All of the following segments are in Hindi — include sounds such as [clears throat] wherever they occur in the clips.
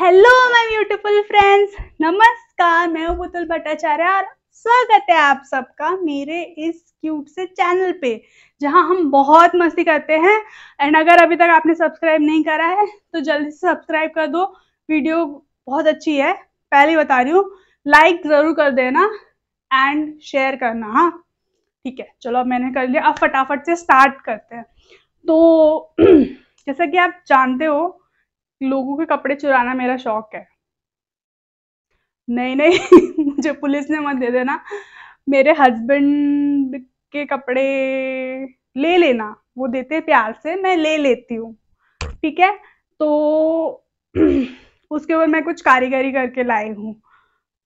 हेलो माय ब्यूटीफुल फ्रेंड्स नमस्कार मैं हूं पुतुल भट्टाचार्य और स्वागत है आप सबका मेरे इस क्यूट से चैनल पे जहां हम बहुत मस्ती करते हैं एंड अगर अभी तक आपने सब्सक्राइब नहीं करा है तो जल्दी से सब्सक्राइब कर दो वीडियो बहुत अच्छी है पहले बता रही हूँ लाइक ज़रूर कर देना एंड शेयर करना हाँ ठीक है चलो मैंने कर लिया अब फटाफट से स्टार्ट करते हैं तो [clears throat] जैसा कि आप जानते हो लोगों के कपड़े चुराना मेरा शौक है नहीं नहीं [laughs] मुझे पुलिस ने मत दे देना मेरे हस्बैंड के कपड़े ले लेना वो देते प्यार से मैं ले लेती हूँ ठीक है तो [clears throat] उसके ऊपर मैं कुछ कारीगरी करके लाई हूँ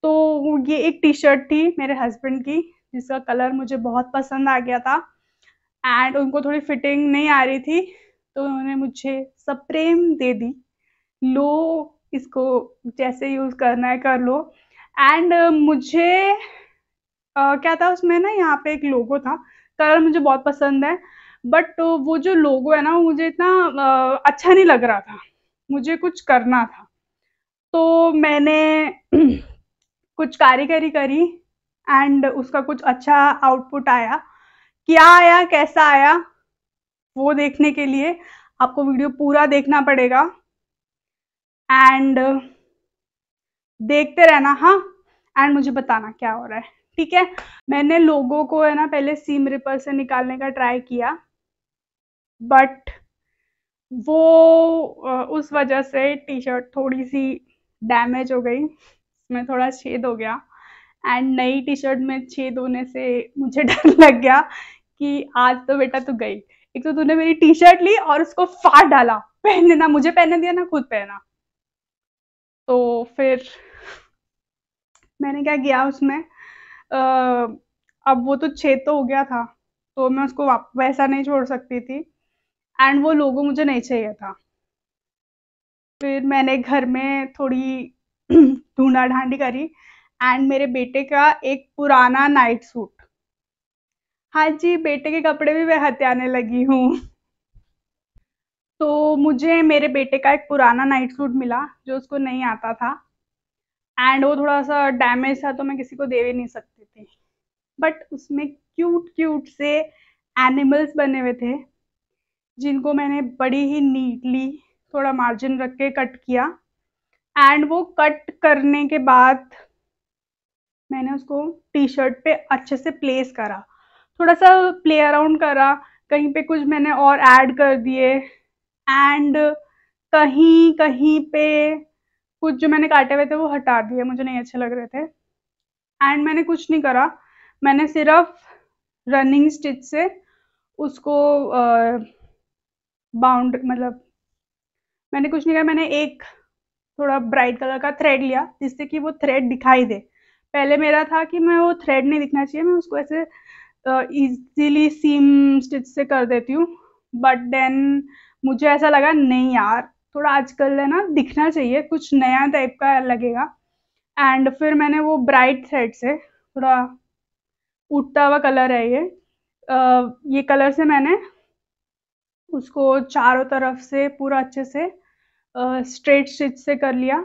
तो ये एक टी शर्ट थी मेरे हस्बैंड की जिसका कलर मुझे बहुत पसंद आ गया था एंड उनको थोड़ी फिटिंग नहीं आ रही थी तो उन्होंने मुझे सब प्रेम दे दी लो इसको जैसे यूज़ करना है कर लो एंड uh, मुझे Uh, क्या था उसमें ना यहाँ पे एक लोगो था कलर मुझे बहुत पसंद है बट uh, वो जो लोगो है ना वो मुझे इतना uh, अच्छा नहीं लग रहा था मुझे कुछ करना था तो मैंने [clears throat] कुछ कारीगरी करी एंड उसका कुछ अच्छा आउटपुट आया क्या आया कैसा आया वो देखने के लिए आपको वीडियो पूरा देखना पड़ेगा एंड uh, देखते रहना हाँ एंड मुझे बताना क्या हो रहा है ठीक है मैंने लोगों को है ना पहले सीम रिपर से निकालने का ट्राई किया बट वो uh, उस वजह से टी शर्ट थोड़ी सी डैमेज हो गई उसमें थोड़ा छेद हो गया एंड नई टी शर्ट में छेद होने से मुझे [laughs] डर लग गया कि आज तो बेटा तू गई एक तो तूने मेरी टी शर्ट ली और उसको फाड़ डाला पहनने ना मुझे पहनने दिया ना खुद पहना तो फिर मैंने क्या किया उसमें आ, अब वो तो छेद तो हो गया था तो मैं उसको वैसा नहीं छोड़ सकती थी एंड वो लोगो मुझे नहीं चाहिए था फिर मैंने घर में थोड़ी [clears throat] ढूंढा ढांडी करी एंड मेरे बेटे का एक पुराना नाइट सूट हाँ जी बेटे के कपड़े भी मैं हत्याने लगी हूँ तो मुझे मेरे बेटे का एक पुराना नाइट सूट मिला जो उसको नहीं आता था एंड वो थोड़ा सा डैमेज था तो मैं किसी को दे भी नहीं सकती थी बट उसमें क्यूट क्यूट से एनिमल्स बने हुए थे जिनको मैंने बड़ी ही नीटली थोड़ा मार्जिन रख के कट किया एंड वो कट करने के बाद मैंने उसको टी शर्ट पे अच्छे से प्लेस करा थोड़ा सा प्ले अराउंड करा कहीं पे कुछ मैंने और ऐड कर दिए एंड कहीं कहीं पे कुछ जो मैंने काटे हुए थे वो हटा दिए मुझे नहीं अच्छे लग रहे थे एंड मैंने कुछ नहीं करा मैंने सिर्फ रनिंग स्टिच से उसको बाउंड मतलब मैंने कुछ नहीं करा मैंने एक थोड़ा ब्राइट कलर का थ्रेड लिया जिससे कि वो थ्रेड दिखाई दे पहले मेरा था कि मैं वो थ्रेड नहीं दिखना चाहिए मैं उसको ऐसे इजीली सीम स्टिच से कर देती हूँ बट देन मुझे ऐसा लगा नहीं यार थोड़ा आजकल है ना दिखना चाहिए कुछ नया टाइप का लगेगा एंड फिर मैंने वो ब्राइट थ्रेड से थोड़ा उठता हुआ कलर है ये आ, ये कलर से मैंने उसको चारों तरफ से पूरा अच्छे से स्ट्रेट स्टिच से कर लिया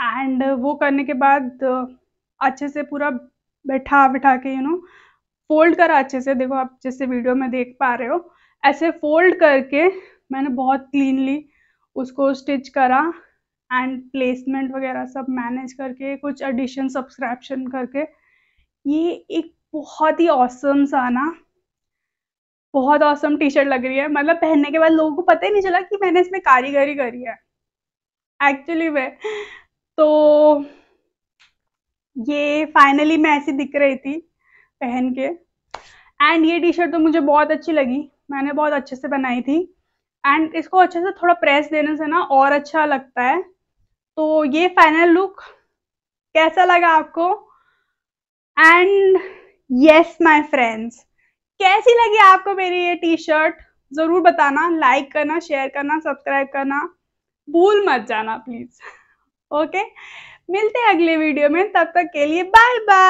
एंड वो करने के बाद अच्छे से पूरा बैठा बैठा के यू नो फोल्ड करा अच्छे से देखो आप जैसे वीडियो में देख पा रहे हो ऐसे फोल्ड करके मैंने बहुत क्लीनली उसको स्टिच करा एंड प्लेसमेंट वगैरह सब मैनेज करके कुछ एडिशन सब्सक्रिप्शन करके ये एक बहुत ही औसम सा ना बहुत औसम टी शर्ट लग रही है मतलब पहनने के बाद लोगों को पता ही नहीं चला कि मैंने इसमें कारीगरी करी है एक्चुअली में तो ये फाइनली मैं ऐसी दिख रही थी पहन के एंड ये टी शर्ट तो मुझे बहुत अच्छी लगी मैंने बहुत अच्छे से बनाई थी एंड इसको अच्छे से थोड़ा प्रेस देने से ना और अच्छा लगता है तो ये फाइनल लुक कैसा लगा आपको एंड यस माय फ्रेंड्स कैसी लगी आपको मेरी ये टी शर्ट ज़रूर बताना लाइक करना शेयर करना सब्सक्राइब करना भूल मत जाना प्लीज़ ओके मिलते हैं अगले वीडियो में तब तक के लिए बाय बाय